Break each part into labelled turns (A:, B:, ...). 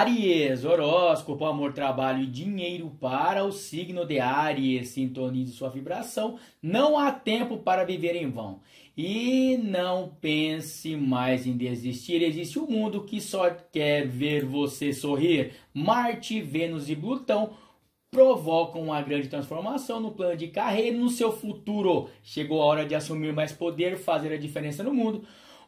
A: Aries, horóscopo, amor, trabalho e dinheiro para o signo de Aries. Sintonize sua vibração. Não há tempo para viver em vão. E não pense mais em desistir. Existe um mundo que só quer ver você sorrir. Marte, Vênus e Plutão provocam uma grande transformação no plano de carreira e no seu futuro. Chegou a hora de assumir mais poder, fazer a diferença no mundo.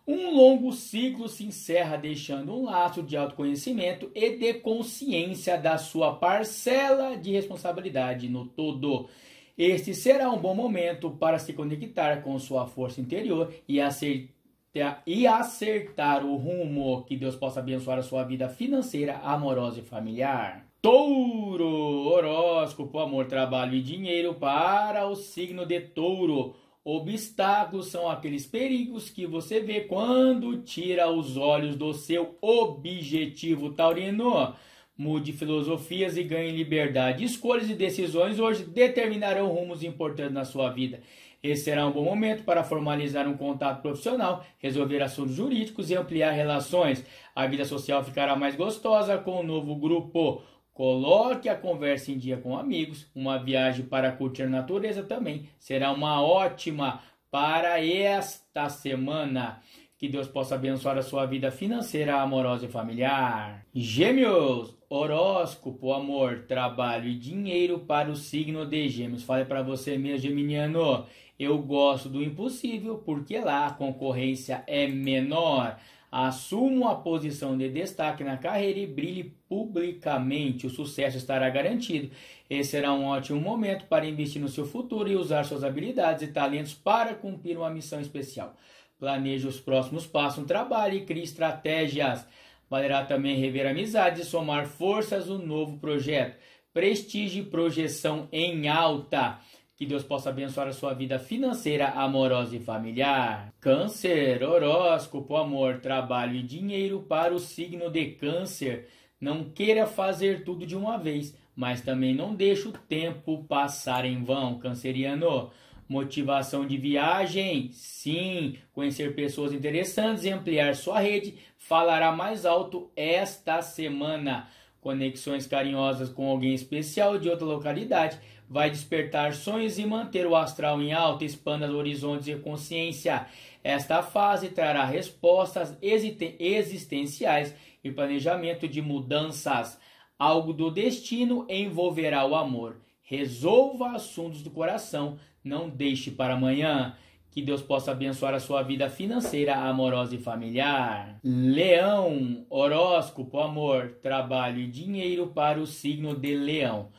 A: Um longo ciclo se encerra deixando um laço de autoconhecimento e de consciência da sua parcela de responsabilidade no todo. Este será um bom momento para se conectar com sua força interior e acertar, e acertar o rumo que Deus possa abençoar a sua vida financeira, amorosa e familiar. Touro, horóscopo, amor, trabalho e dinheiro para o signo de Touro. Obstáculos são aqueles perigos que você vê quando tira os olhos do seu objetivo taurino. Mude filosofias e ganhe liberdade. Escolhas e decisões hoje determinarão rumos importantes na sua vida. Esse será um bom momento para formalizar um contato profissional, resolver assuntos jurídicos e ampliar relações. A vida social ficará mais gostosa com o um novo grupo. Coloque a conversa em dia com amigos. Uma viagem para curtir a natureza também será uma ótima para esta semana. Que Deus possa abençoar a sua vida financeira, amorosa e familiar. Gêmeos, horóscopo, amor, trabalho e dinheiro para o signo de Gêmeos. Fale para você mesmo, geminiano. Eu gosto do impossível porque lá a concorrência é menor. Assumo a posição de destaque na carreira e brilhe publicamente. O sucesso estará garantido. Esse será um ótimo momento para investir no seu futuro e usar suas habilidades e talentos para cumprir uma missão especial. Planeje os próximos passos no trabalho e crie estratégias. Valerá também rever amizades e somar forças no novo projeto. Prestígio e projeção em alta. Que Deus possa abençoar a sua vida financeira, amorosa e familiar. Câncer, horóscopo, amor, trabalho e dinheiro para o signo de Câncer. Não queira fazer tudo de uma vez, mas também não deixe o tempo passar em vão, Canceriano. Motivação de viagem? Sim. Conhecer pessoas interessantes e ampliar sua rede falará mais alto esta semana. Conexões carinhosas com alguém especial de outra localidade vai despertar sonhos e manter o astral em alta, expanda horizontes e consciência. Esta fase trará respostas existenciais e planejamento de mudanças. Algo do destino envolverá o amor. Resolva assuntos do coração, não deixe para amanhã. Que Deus possa abençoar a sua vida financeira, amorosa e familiar. Leão, horóscopo, amor, trabalho e dinheiro para o signo de Leão.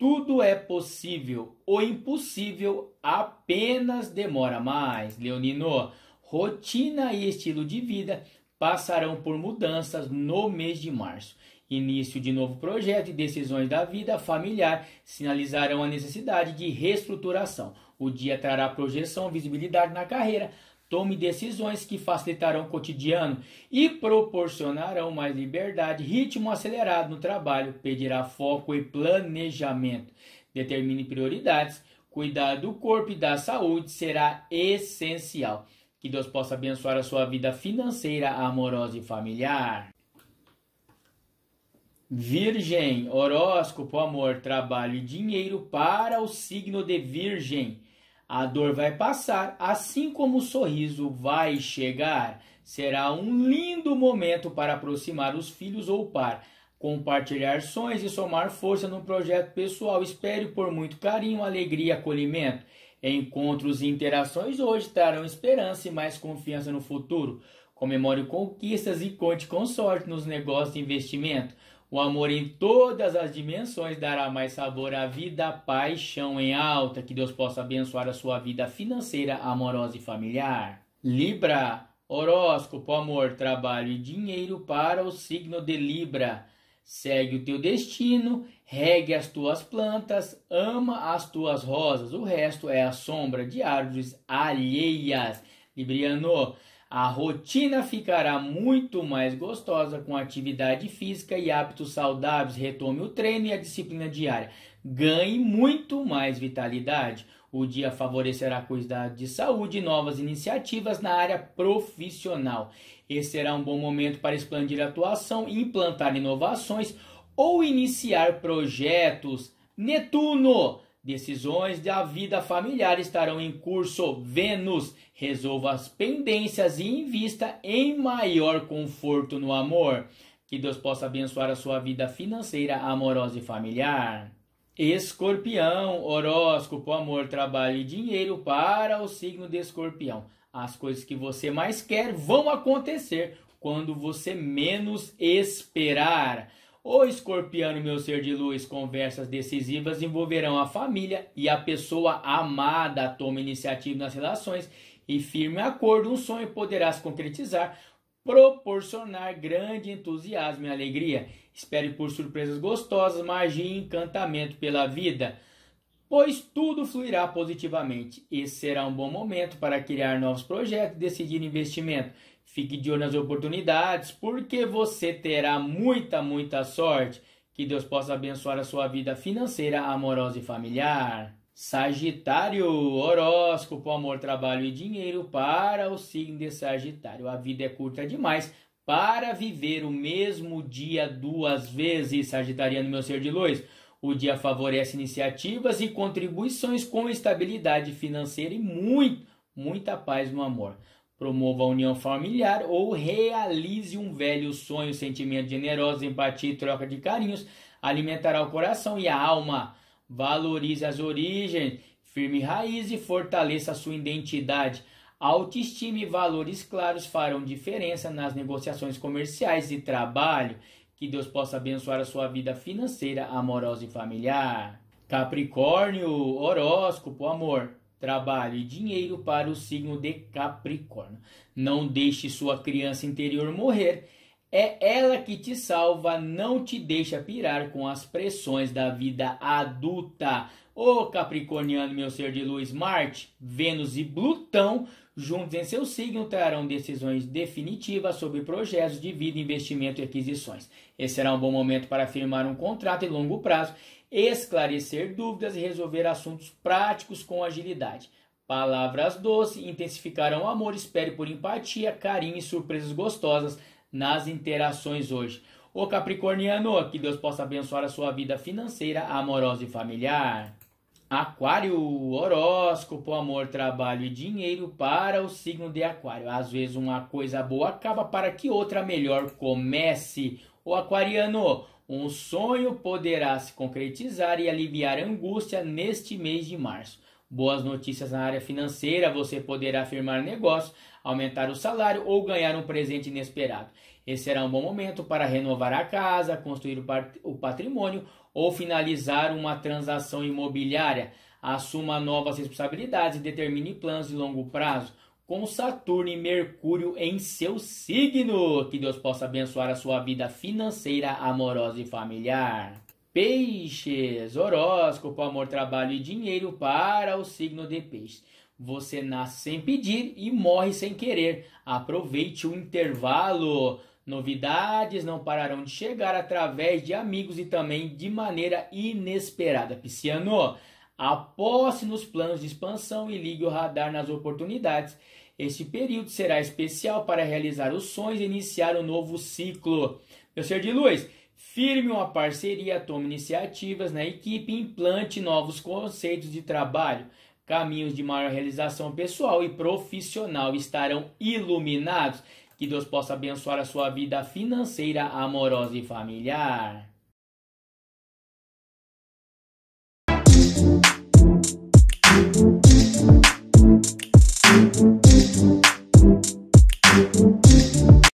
A: Tudo é possível. O impossível apenas demora mais. Leonino, rotina e estilo de vida passarão por mudanças no mês de março. Início de novo projeto e decisões da vida familiar sinalizarão a necessidade de reestruturação. O dia trará projeção, visibilidade na carreira, Tome decisões que facilitarão o cotidiano e proporcionarão mais liberdade. Ritmo acelerado no trabalho pedirá foco e planejamento. Determine prioridades. Cuidar do corpo e da saúde será essencial. Que Deus possa abençoar a sua vida financeira, amorosa e familiar. Virgem, horóscopo, amor, trabalho e dinheiro para o signo de Virgem. A dor vai passar, assim como o sorriso vai chegar. Será um lindo momento para aproximar os filhos ou o par, compartilhar sonhos e somar força no projeto pessoal. Espere por muito carinho, alegria, acolhimento. Encontros e interações hoje trarão esperança e mais confiança no futuro. Comemore conquistas e conte com sorte nos negócios e investimento. O amor em todas as dimensões dará mais sabor à vida, paixão em alta, que Deus possa abençoar a sua vida financeira, amorosa e familiar. Libra, horóscopo, amor, trabalho e dinheiro para o signo de Libra. Segue o teu destino, regue as tuas plantas, ama as tuas rosas, o resto é a sombra de árvores alheias. Libriano, a rotina ficará muito mais gostosa com atividade física e hábitos saudáveis. Retome o treino e a disciplina diária. Ganhe muito mais vitalidade. O dia favorecerá cuidados de saúde e novas iniciativas na área profissional. Esse será um bom momento para expandir a atuação, implantar inovações ou iniciar projetos. Netuno! Decisões da vida familiar estarão em curso. Vênus, resolva as pendências e invista em maior conforto no amor. Que Deus possa abençoar a sua vida financeira, amorosa e familiar. Escorpião, horóscopo, amor, trabalho e dinheiro para o signo de Escorpião. As coisas que você mais quer vão acontecer quando você menos esperar. O escorpião, meu ser de luz, conversas decisivas envolverão a família e a pessoa amada. Toma iniciativa nas relações e firme acordo. Um sonho poderá se concretizar, proporcionar grande entusiasmo e alegria. Espere por surpresas gostosas, magia e encantamento pela vida, pois tudo fluirá positivamente. Esse será um bom momento para criar novos projetos e decidir investimento. Fique de olho nas oportunidades, porque você terá muita, muita sorte. Que Deus possa abençoar a sua vida financeira, amorosa e familiar. Sagitário, horóscopo, amor, trabalho e dinheiro para o signo de Sagitário. A vida é curta demais para viver o mesmo dia duas vezes, Sagitariano, meu ser de luz. O dia favorece iniciativas e contribuições com estabilidade financeira e muito, muita paz no amor promova a união familiar ou realize um velho sonho, sentimento generoso, empatia e troca de carinhos, alimentará o coração e a alma. Valorize as origens, firme raiz e fortaleça a sua identidade. Autoestima e valores claros farão diferença nas negociações comerciais e trabalho. Que Deus possa abençoar a sua vida financeira, amorosa e familiar. Capricórnio, horóscopo, amor trabalho e dinheiro para o signo de Capricórnio. Não deixe sua criança interior morrer. É ela que te salva, não te deixa pirar com as pressões da vida adulta. Ô Capricorniano, meu ser de luz, Marte, Vênus e Plutão, juntos em seu signo, trarão decisões definitivas sobre projetos de vida, investimento e aquisições. Esse será um bom momento para firmar um contrato em longo prazo esclarecer dúvidas e resolver assuntos práticos com agilidade. Palavras doces intensificarão o amor, espere por empatia, carinho e surpresas gostosas nas interações hoje. O Capricorniano, que Deus possa abençoar a sua vida financeira, amorosa e familiar. Aquário, horóscopo, amor, trabalho e dinheiro para o signo de Aquário. Às vezes uma coisa boa acaba para que outra melhor comece. O Aquariano, um sonho poderá se concretizar e aliviar a angústia neste mês de março. Boas notícias na área financeira, você poderá firmar negócio, aumentar o salário ou ganhar um presente inesperado. Esse será um bom momento para renovar a casa, construir o patrimônio ou finalizar uma transação imobiliária. Assuma novas responsabilidades e determine planos de longo prazo com Saturno e Mercúrio em seu signo. Que Deus possa abençoar a sua vida financeira, amorosa e familiar. Peixes, horóscopo, amor, trabalho e dinheiro para o signo de peixes. Você nasce sem pedir e morre sem querer. Aproveite o intervalo. Novidades não pararão de chegar através de amigos e também de maneira inesperada. Pisciano, Aposte nos planos de expansão e ligue o radar nas oportunidades. Este período será especial para realizar os sonhos e iniciar um novo ciclo. Meu ser de luz, firme uma parceria, tome iniciativas na equipe implante novos conceitos de trabalho. Caminhos de maior realização pessoal e profissional estarão iluminados. Que Deus possa abençoar a sua vida financeira, amorosa e familiar.